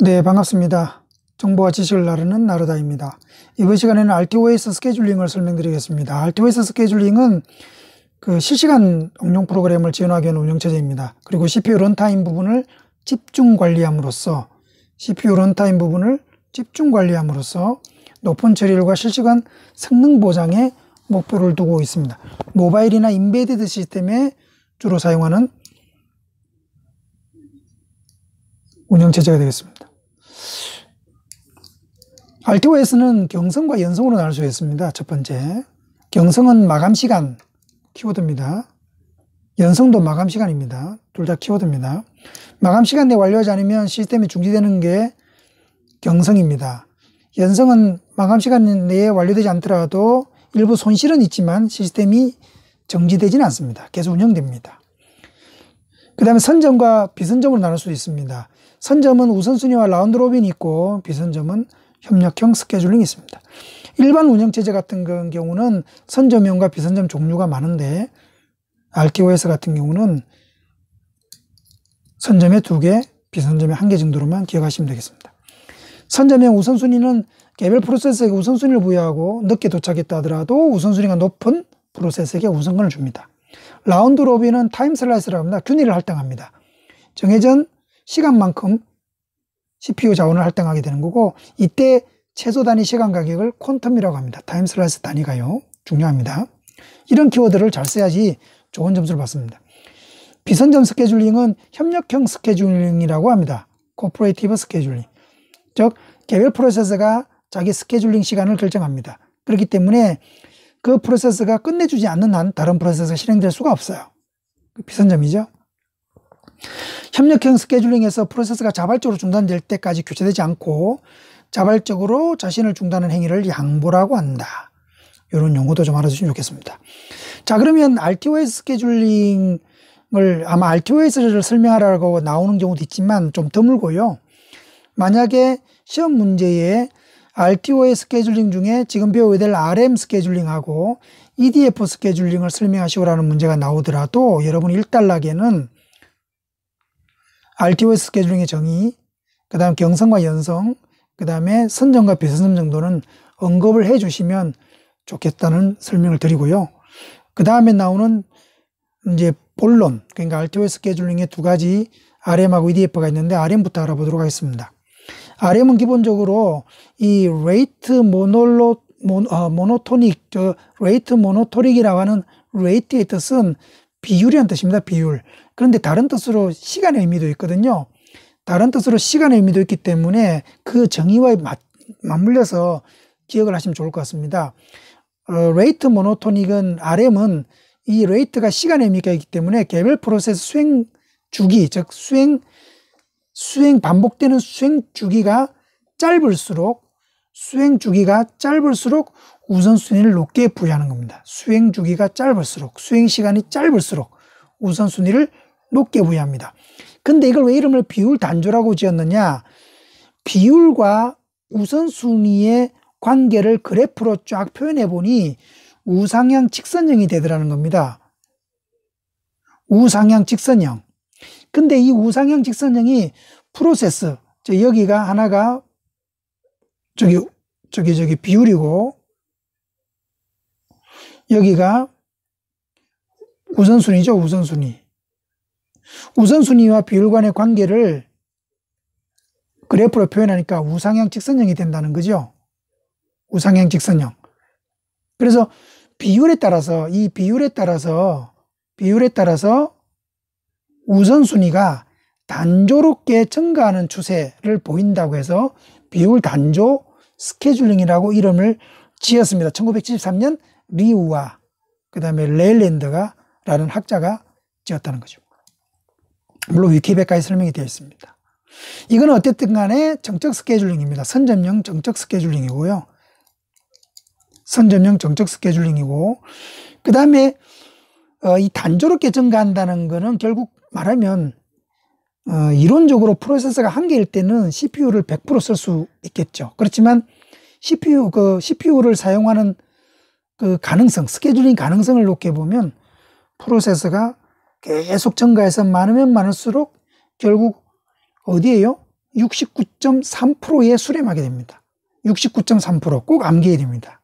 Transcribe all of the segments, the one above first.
네, 반갑습니다. 정보와 지식을 나르는 나르다입니다. 이번 시간에는 RTOS 스케줄링을 설명드리겠습니다. RTOS 스케줄링은 그 실시간 응용 프로그램을 지원하기 위한 운영체제입니다. 그리고 CPU 런타임 부분을 집중 관리함으로써 CPU 런타임 부분을 집중 관리함으로써 높은 처리율과 실시간 성능 보장에 목표를 두고 있습니다. 모바일이나 인베디드 시스템에 주로 사용하는 운영체제가 되겠습니다. RTO에서는 경성과 연성으로 나눌 수 있습니다. 첫 번째, 경성은 마감 시간 키워드입니다. 연성도 마감 시간입니다. 둘 다 키워드입니다. 마감 시간 내 완료하지 않으면 시스템이 중지되는 게 경성입니다. 연성은 마감 시간 내에 완료되지 않더라도 일부 손실은 있지만 시스템이 정지되지는 않습니다. 계속 운영됩니다. 그 다음에 선점과 비선점을 나눌 수 있습니다. 선점은 우선순위와 라운드 로빈이 있고 비선점은 협력형 스케줄링이 있습니다. 일반 운영체제 같은 그 경우는 선점형과 비선점 종류가 많은데 RTOS 같은 경우는 선점의 두개 비선점의한 개 정도로만 기억하시면 되겠습니다. 선점형 우선순위는 개별 프로세스에게 우선순위를 부여하고 늦게 도착했다 하더라도 우선순위가 높은 프로세스에게 우선권을 줍니다. 라운드 로비는 타임 슬라이스라고 합니다. 균일을 할당합니다. 정해진 시간만큼 CPU 자원을 할당하게 되는 거고 이때 최소 단위 시간 가격을 퀀텀이라고 합니다. 타임 슬라이스 단위가요. 중요합니다. 이런 키워드를 잘 써야지 좋은 점수를 받습니다. 비선점 스케줄링은 협력형 스케줄링이라고 합니다. 코퍼레이티브 스케줄링. 즉 개별 프로세스가 자기 스케줄링 시간을 결정합니다. 그렇기 때문에 그 프로세스가 끝내주지 않는 한 다른 프로세스가 실행될 수가 없어요. 그 비선점이죠. 협력형 스케줄링에서 프로세스가 자발적으로 중단될 때까지 교체되지 않고 자발적으로 자신을 중단하는 행위를 양보라고 한다. 이런 용어도 좀 알아주시면 좋겠습니다. 자, 그러면 RTOS 스케줄링을 아마 RTOS를 설명하라고 나오는 경우도 있지만 좀 드물고요. 만약에 시험 문제에 RTO의 스케줄링 중에 지금 배워야 될 RM 스케줄링하고 EDF 스케줄링을 설명하시오라는 문제가 나오더라도 여러분 1단락에는 RTO 스케줄링의 정의, 그 다음 경성과 연성, 그 다음에 선정과 비선정 정도는 언급을 해 주시면 좋겠다는 설명을 드리고요. 그 다음에 나오는 이제 본론, 그러니까 RTO 스케줄링의 두 가지 RM하고 EDF가 있는데 RM부터 알아보도록 하겠습니다. RM은 기본적으로 이 레이트 모놀로, 모, 어, 모노토닉, 저 레이트 모노토닉이라고 하는 레이트의 뜻은 비율이란 뜻입니다. 비율. 그런데 다른 뜻으로 시간의 의미도 있거든요. 다른 뜻으로 시간의 의미도 있기 때문에 그정의와 맞, 맞물려서 기억을 하시면 좋을 것 같습니다. 어, 레이트 모노토닉은 RM은 이 레이트가 시간의 의미가 있기 때문에 개별 프로세스 수행 주기, 즉 수행 수행 반복되는 수행 주기가 짧을수록 수행 주기가 짧을수록 우선순위를 높게 부여하는 겁니다. 수행 주기가 짧을수록 수행 시간이 짧을수록 우선순위를 높게 부여합니다. 근데 이걸 왜 이름을 비율 단조라고 지었느냐? 비율과 우선순위의 관계를 그래프로 쫙 표현해 보니 우상향 직선형이 되더라는 겁니다. 우상향 직선형. 근데 이 우상향 직선형이 프로세스, 저 여기가 하나가 저기 저기 저기 비율이고 여기가 우선순위죠, 우선순위. 우선순위와 비율 간의 관계를 그래프로 표현하니까 우상향 직선형이 된다는 거죠. 우상향 직선형. 그래서 비율에 따라서 이 비율에 따라서 비율에 따라서 우선순위가 단조롭게 증가하는 추세를 보인다고 해서 비율 단조 스케줄링이라고 이름을 지었습니다. 1973년 리우와 그 다음에 레일랜드가 라는 학자가 지었다는 거죠. 물론 위키백과에 설명이 되어 있습니다. 이건 어쨌든 간에 정적 스케줄링입니다. 선점형 정적 스케줄링이고요. 선점형 정적 스케줄링이고 그 다음에 어, 이 단조롭게 증가한다는 거는 결국 말하면 어, 이론적으로 프로세서가 한 개일 때는 CPU를 100%쓸 수 있겠죠. 그렇지만 CPU 그 CPU를 사용하는 그 가능성 스케줄링 가능성을 놓게 보면 프로세서가 계속 증가해서 많으면 많을수록 결국 어디에요? 69.3%에 수렴하게 됩니다. 69.3%꼭 암기해야 됩니다.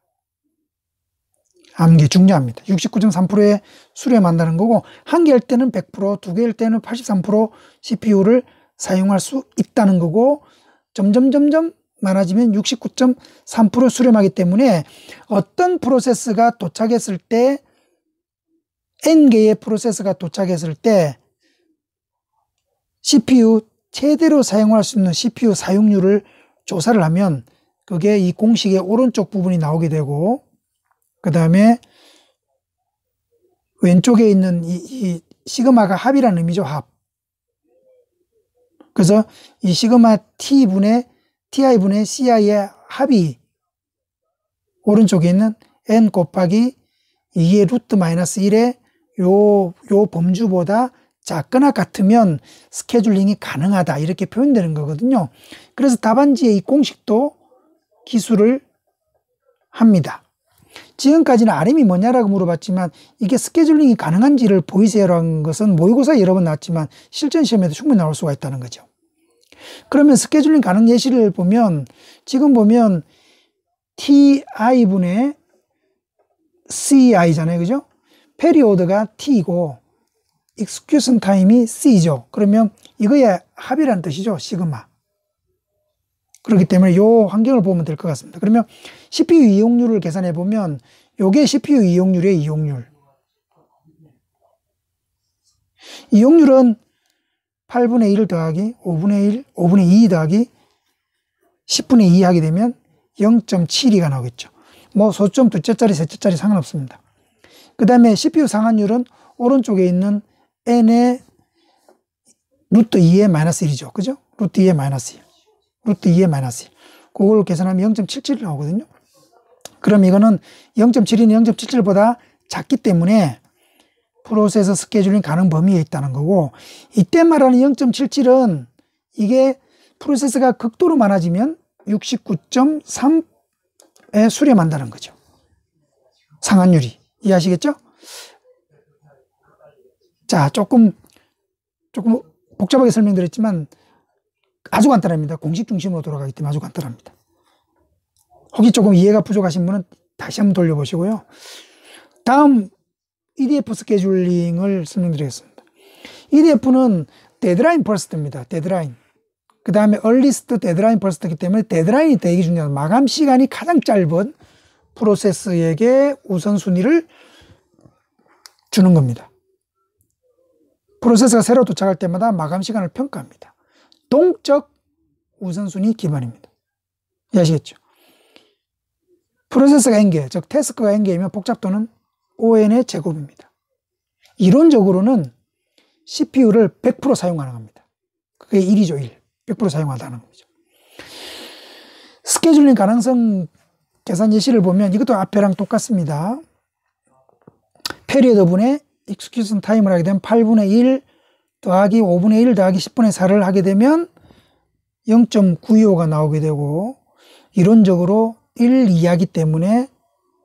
암기 중요합니다. 69.3%에 수렴한다는 거고 한 개일 때는 100%, 두 개일 때는 83% CPU를 사용할 수 있다는 거고 점점 점점 많아지면 69.3% 수렴하기 때문에 어떤 프로세스가 도착했을 때 N개의 프로세서가 도착했을 때 CPU 최대로 사용할 수 있는 CPU 사용률을 조사를 하면 그게 이 공식의 오른쪽 부분이 나오게 되고 그 다음에 왼쪽에 있는 이, 이 시그마가 합이라는 의미죠 합 그래서 이 시그마 T분의 Ti분의 Ci의 합이 오른쪽에 있는 N 곱하기 2의 루트 마이너스 1의 요, 요 범주보다 작거나 같으면 스케줄링이 가능하다 이렇게 표현되는 거거든요. 그래서 답안지의 이 공식도 기술을 합니다. 지금까지는 RM이 뭐냐라고 물어봤지만 이게 스케줄링이 가능한지를 보이세요라는 것은 모의고사 여러 번 나왔지만 실전 시험에도 충분히 나올 수가 있다는 거죠. 그러면 스케줄링 가능 예시를 보면 지금 보면 TI분의 CI잖아요. 그죠? 페리오드가 T이고 익스큐션 타임이 C죠. 그러면 이거의 합이라는 뜻이죠. 시그마. 그렇기 때문에 요 환경을 보면 될 것 같습니다. 그러면 CPU 이용률을 계산해 보면 이게 CPU 이용률의 이용률. 이용률은 8분의 1 더하기 5분의 1, 5분의 2 더하기 10분의 2 하게 되면 0.72가 나오겠죠. 뭐 소점 두째짜리, 셋째짜리 상관없습니다. 그 다음에 CPU 상한율은 오른쪽에 있는 n의 루트 2의 마이너스 1이죠. 그죠? 루트 2의 마이너스 1. 루트 2의 마이너스 1. 그걸 계산하면 0.77 나오거든요. 그럼 이거는 0.7인 0.77보다 작기 때문에 프로세서 스케줄링 가능 범위에 있다는 거고 이때 말하는 0.77은 이게 프로세서가 극도로 많아지면 69.3에 수렴한다는 거죠. 상한율이. 이해하시겠죠? 자, 조금, 조금 복잡하게 설명드렸지만 아주 간단합니다. 공식 중심으로 돌아가기 때문에 아주 간단합니다. 혹시 조금 이해가 부족하신 분은 다시 한번 돌려보시고요. 다음 e EDF 스케줄링을 설명드리겠습니다. EDF는 데드라인 퍼스트입니다. 데드라인. 그 다음에 얼리스트 데드라인 퍼스트이기 때문에 데드라인이 되게 중요한 마감 시간이 가장 짧은 프로세스에게 우선순위를 주는 겁니다. 프로세스가 새로 도착할 때마다 마감 시간을 평가합니다. 동적 우선순위 기반입니다. 이해하시겠죠? 프로세스가 N개, 즉 태스크가 N개이면 복잡도는 ON의 제곱입니다. 이론적으로는 CPU를 100% 사용 가능합니다. 그게 1이죠, 1. 100% 사용하다는 거죠. 스케줄링 가능성 계산 예시를 보면 이것도 앞에랑 똑같습니다. 페리어드 분의 익스큐션 타임을 하게 되면 8분의 1 더하기 5분의 1 더하기 10분의 4를 하게 되면 0.925가 나오게 되고 이론적으로 1, 2하기 때문에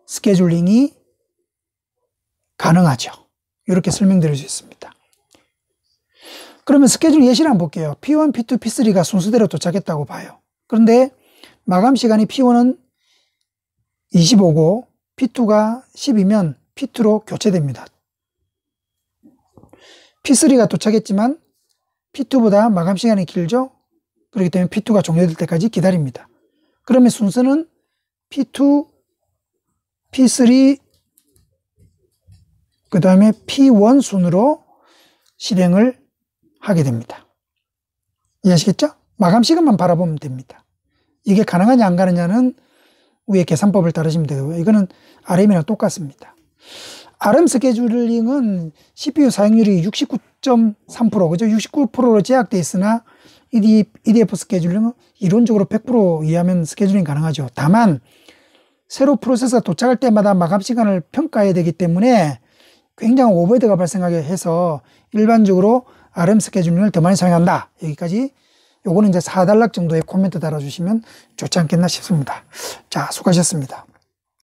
스케줄링이 가능하죠. 이렇게 설명드릴 수 있습니다. 그러면 스케줄 예시를 한번 볼게요. P1, P2, P3가 순서대로 도착했다고 봐요. 그런데 마감 시간이 P1은 25고 P2가 10이면 P2로 교체됩니다. P3가 도착했지만 P2보다 마감 시간이 길죠? 그렇기 때문에 P2가 종료될 때까지 기다립니다. 그러면 순서는 P2, P3, 그 다음에 P1 순으로 실행을 하게 됩니다. 이해하시겠죠? 마감 시간만 바라보면 됩니다. 이게 가능하냐 안 가느냐는 위의 계산법을 따르시면 되고요. 이거는 RM이랑 똑같습니다. RM 스케줄링은 CPU 사용률이 69.3% 그죠? 69%로 제약되어 있으나 EDF e 스케줄링은 이론적으로 100% 이하면 스케줄링 가능하죠. 다만 새로 프로세서 도착할 때마다 마감 시간을 평가해야 되기 때문에 굉장히 오버헤드가 발생하게 해서 일반적으로 RM 스케줄링을 더 많이 사용한다. 여기까지 요거는 이제 4단락 정도의 코멘트 달아주시면 좋지 않겠나 싶습니다. 자, 수고하셨습니다.